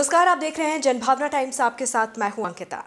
नमस्कार आप देख रहे हैं जनभावना टाइम्स आपके साथ मैं हूं अंकिता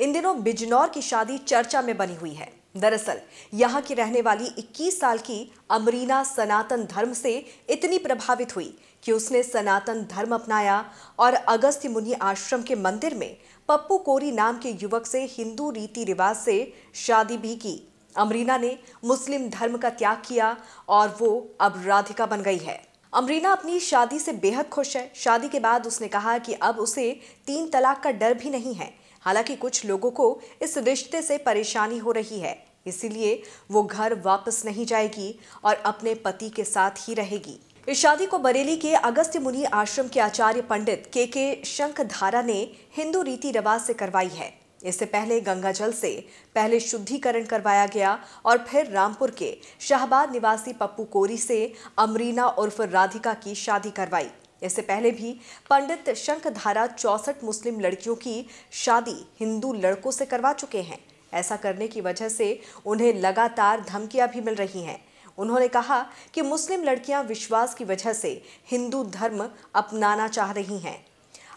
इन दिनों बिजनौर की शादी चर्चा में बनी हुई है दरअसल यहां की रहने वाली 21 साल की अमरीना सनातन धर्म से इतनी प्रभावित हुई कि उसने सनातन धर्म अपनाया और अगस्त्य मुनि आश्रम के मंदिर में पप्पू कोरी नाम के युवक से हिंदू रीति रिवाज से शादी भी की अमरीना ने मुस्लिम धर्म का त्याग किया और वो अब राधिका बन गई है अमरीना अपनी शादी से बेहद खुश है शादी के बाद उसने कहा कि अब उसे तीन तलाक का डर भी नहीं है हालांकि कुछ लोगों को इस रिश्ते से परेशानी हो रही है इसीलिए वो घर वापस नहीं जाएगी और अपने पति के साथ ही रहेगी इस शादी को बरेली के अगस्त मुनि आश्रम के आचार्य पंडित के के शंखधारा ने हिंदू रीति रिवाज से करवाई है इससे पहले जल से पहले शुद्धिकरण करवाया गया और फिर रामपुर के शाहबाद निवासी पप्पू कोरी से अमरीना उर्फ राधिका की शादी करवाई इससे पहले भी पंडित शंखधारा चौसठ मुस्लिम लड़कियों की शादी हिंदू लड़कों से करवा चुके हैं ऐसा करने की वजह से उन्हें लगातार धमकियां भी मिल रही हैं उन्होंने कहा कि मुस्लिम लड़कियां विश्वास की वजह से हिंदू धर्म अपनाना चाह रही हैं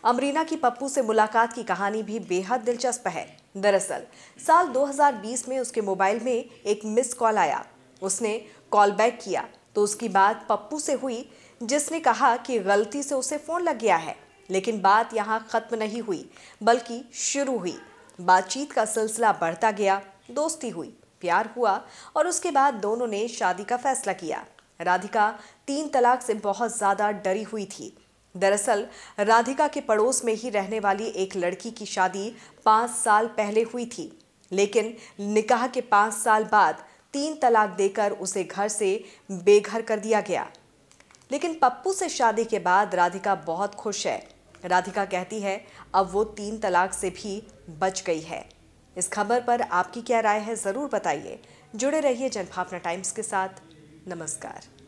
अमरीना की पप्पू से मुलाकात की कहानी भी बेहद दिलचस्प है दरअसल साल 2020 में उसके मोबाइल में एक मिस कॉल आया उसने कॉल बैक किया तो उसकी बात पप्पू से हुई जिसने कहा कि गलती से उसे फ़ोन लग गया है लेकिन बात यहाँ ख़त्म नहीं हुई बल्कि शुरू हुई बातचीत का सिलसिला बढ़ता गया दोस्ती हुई प्यार हुआ और उसके बाद दोनों ने शादी का फैसला किया राधिका तीन तलाक से बहुत ज़्यादा डरी हुई थी दरअसल राधिका के पड़ोस में ही रहने वाली एक लड़की की शादी पाँच साल पहले हुई थी लेकिन निकाह के पाँच साल बाद तीन तलाक देकर उसे घर से बेघर कर दिया गया लेकिन पप्पू से शादी के बाद राधिका बहुत खुश है राधिका कहती है अब वो तीन तलाक से भी बच गई है इस खबर पर आपकी क्या राय है ज़रूर बताइए जुड़े रहिए जनभावना टाइम्स के साथ नमस्कार